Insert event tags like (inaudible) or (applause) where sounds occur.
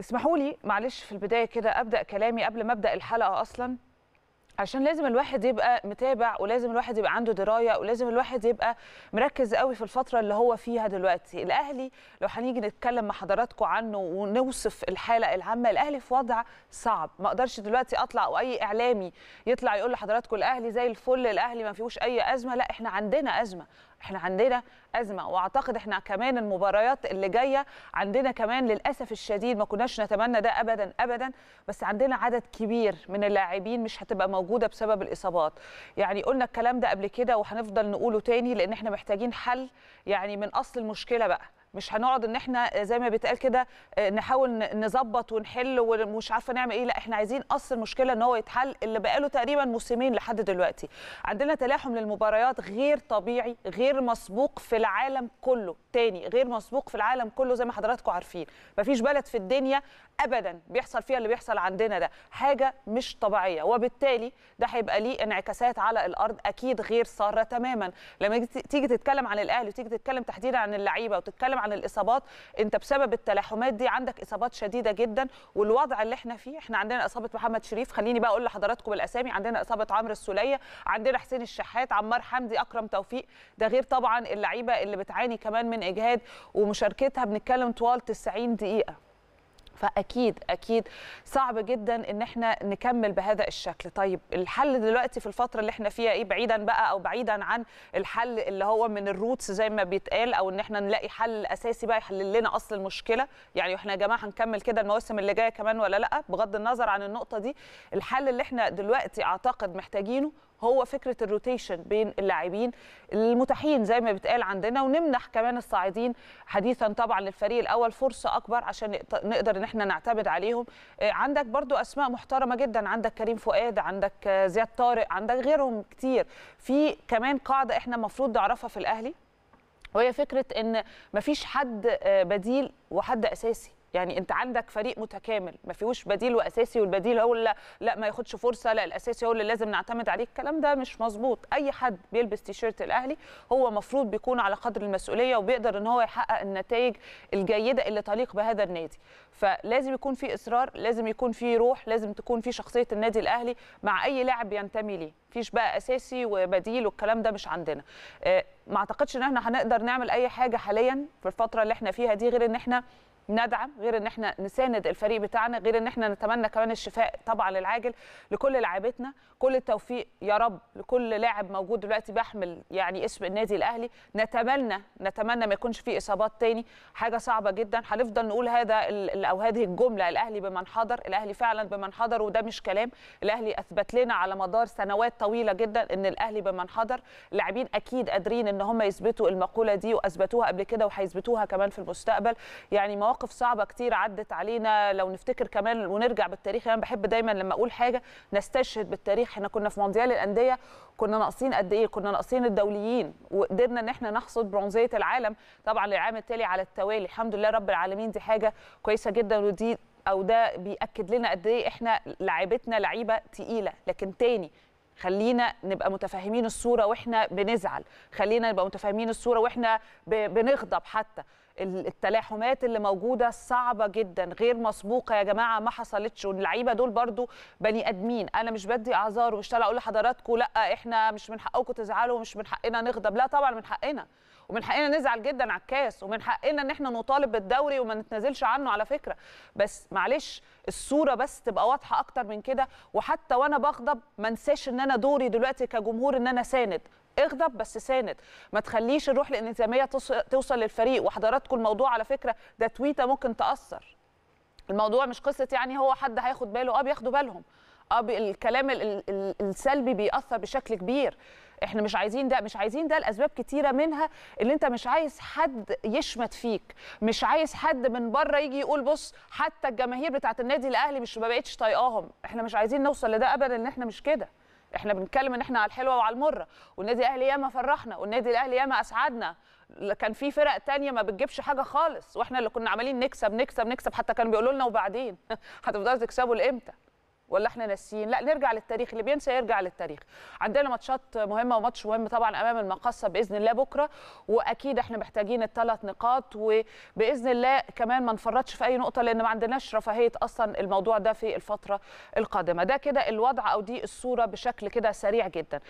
اسمحوا لي معلش في البدايه كده ابدا كلامي قبل ما ابدا الحلقه اصلا عشان لازم الواحد يبقى متابع ولازم الواحد يبقى عنده درايه ولازم الواحد يبقى مركز قوي في الفتره اللي هو فيها دلوقتي الاهلي لو هنيجي نتكلم مع حضراتكم عنه ونوصف الحاله العامه الاهلي في وضع صعب ما اقدرش دلوقتي اطلع او اي اعلامي يطلع يقول لحضراتكم الاهلي زي الفل الاهلي ما فيهوش اي ازمه لا احنا عندنا ازمه احنا عندنا ازمه واعتقد احنا كمان المباريات اللي جايه عندنا كمان للاسف الشديد ما كناش نتمنى ده ابدا ابدا بس عندنا عدد كبير من اللاعبين مش هتبقى موجوده بسبب الاصابات يعني قلنا الكلام ده قبل كده وهنفضل نقوله تاني لان احنا محتاجين حل يعني من اصل المشكله بقى مش هنقعد ان احنا زي ما بيتقال كده آه، نحاول نظبط ونحل ومش عارفه نعمل ايه لا احنا عايزين اصل المشكله ان هو يتحل اللي بقاله تقريبا موسمين لحد دلوقتي عندنا تلاحم للمباريات غير طبيعي غير مسبوق في العالم كله تاني غير مسبوق في العالم كله زي ما حضراتكم عارفين مفيش بلد في الدنيا ابدا بيحصل فيها اللي بيحصل عندنا ده حاجه مش طبيعيه وبالتالي ده هيبقى ليه انعكاسات على الارض اكيد غير ساره تماما لما تيجي تتكلم عن الاهلي وتيجي تتكلم تحديدا عن اللعيبه وتتكلم عن الاصابات انت بسبب التلاحمات دي عندك اصابات شديده جدا والوضع اللي احنا فيه احنا عندنا اصابه محمد شريف خليني بقى اقول لحضراتكم الاسامي عندنا اصابه عمرو السوليه عندنا حسين الشحات عمار حمدي اكرم توفيق ده غير طبعا اللعيبه اللي بتعاني كمان من من اجهاد ومشاركتها بنتكلم طوال 90 دقيقه فاكيد اكيد صعب جدا ان احنا نكمل بهذا الشكل طيب الحل دلوقتي في الفتره اللي احنا فيها ايه بعيدا بقى او بعيدا عن الحل اللي هو من الروتس زي ما بيتقال او ان احنا نلاقي حل اساسي بقى يحل لنا اصل المشكله يعني احنا يا جماعه هنكمل كده المواسم اللي جايه كمان ولا لا بغض النظر عن النقطه دي الحل اللي احنا دلوقتي اعتقد محتاجينه هو فكره الروتيشن بين اللاعبين المتاحين زي ما بتقال عندنا ونمنح كمان الصاعدين حديثا طبعا للفريق الاول فرصه اكبر عشان نقدر ان احنا نعتمد عليهم آه، عندك برضو اسماء محترمه جدا عندك كريم فؤاد عندك آه، زياد طارق عندك غيرهم كتير في كمان قاعده احنا المفروض نعرفها في الاهلي وهي فكره ان مفيش حد آه، بديل وحد اساسي يعني انت عندك فريق متكامل ما فيهوش بديل واساسي والبديل هو اللي لا ما ياخدش فرصه لا الاساسي هو اللي لازم نعتمد عليه الكلام ده مش مظبوط اي حد بيلبس تيشيرت الاهلي هو مفروض بيكون على قدر المسؤوليه وبيقدر ان هو يحقق النتائج الجيده اللي تليق بهذا النادي فلازم يكون في اصرار لازم يكون في روح لازم تكون في شخصيه النادي الاهلي مع اي لاعب ينتمي ليه فيش بقى اساسي وبديل والكلام ده مش عندنا آه، ما اعتقدش ان احنا هنقدر نعمل اي حاجه حاليا في الفتره اللي احنا فيها دي غير ان احنا ندعم غير ان احنا نساند الفريق بتاعنا غير ان احنا نتمنى كمان الشفاء طبعا العاجل لكل لاعبتنا كل التوفيق يا رب لكل لاعب موجود دلوقتي بيحمل يعني اسم النادي الاهلي نتمنى نتمنى ما يكونش في اصابات تاني حاجه صعبه جدا هنفضل نقول هذا او هذه الجمله الاهلي بمن حضر الاهلي فعلا بمن حضر وده مش كلام الاهلي اثبت لنا على مدار سنوات طويله جدا ان الاهلي بمن حضر اللاعبين اكيد قادرين ان هم يثبتوا المقوله دي واثبتوها قبل كده وهيثبتوها كمان في المستقبل يعني مواقف مواقف صعبه كتير عدت علينا لو نفتكر كمان ونرجع بالتاريخ يعني انا بحب دايما لما اقول حاجه نستشهد بالتاريخ احنا كنا في مونديال الانديه كنا ناقصين قد ايه كنا ناقصين الدوليين وقدرنا ان احنا نحصد برونزيه العالم طبعا العام التالي على التوالي الحمد لله رب العالمين دي حاجه كويسه جدا ودي او ده بياكد لنا قد ايه احنا لعيبتنا لعيبه تقيله لكن تاني خلينا نبقى متفاهمين الصوره واحنا بنزعل خلينا نبقى متفاهمين الصوره واحنا بنغضب حتى التلاحمات اللي موجوده صعبه جدا غير مسبوقه يا جماعه ما حصلتش واللعيبه دول برضو بني ادمين انا مش بدي اعذار ومش طالعه اقول لحضراتكم لا احنا مش من حقكم تزعلوا ومش من حقنا نغضب لا طبعا من حقنا ومن حقنا نزعل جدا على الكاس ومن حقنا ان احنا نطالب بالدوري وما نتنازلش عنه على فكره بس معلش الصوره بس تبقى واضحه اكتر من كده وحتى وانا بغضب ما انساش ان انا دوري دلوقتي كجمهور ان انا ساند اغضب بس ساند ما تخليش الروح الانهزاميه توصل للفريق وحضراتكم الموضوع على فكره ده تويته ممكن تاثر الموضوع مش قصه يعني هو حد هياخد باله اه بياخدوا بالهم اه الكلام السلبي بيأثر بشكل كبير احنا مش عايزين ده مش عايزين ده لاسباب كتيره منها اللي انت مش عايز حد يشمت فيك مش عايز حد من بره يجي يقول بص حتى الجماهير بتاعه النادي الاهلي مش ما بقتش طايقاهم احنا مش عايزين نوصل لده ابدا ان احنا مش كده احنا بنتكلم ان احنا على الحلوه وعلى المره والنادي الاهلي ياما فرحنا والنادي الاهلي ياما اسعدنا كان في فرق تانية ما بتجيبش حاجه خالص واحنا اللي كنا عمالين نكسب نكسب نكسب حتى كانوا بيقولوا لنا وبعدين (laughs) هتفضلوا تكسبوا لامتى ولا احنا ناسيين لا نرجع للتاريخ اللي بينسى يرجع للتاريخ عندنا ماتشات مهمه وماتش مهم طبعا امام المقصه باذن الله بكره واكيد احنا محتاجين الثلاث نقاط وباذن الله كمان ما نفرطش في اي نقطه لان ما عندناش رفاهيه اصلا الموضوع ده في الفتره القادمه ده كده الوضع او دي الصوره بشكل كده سريع جدا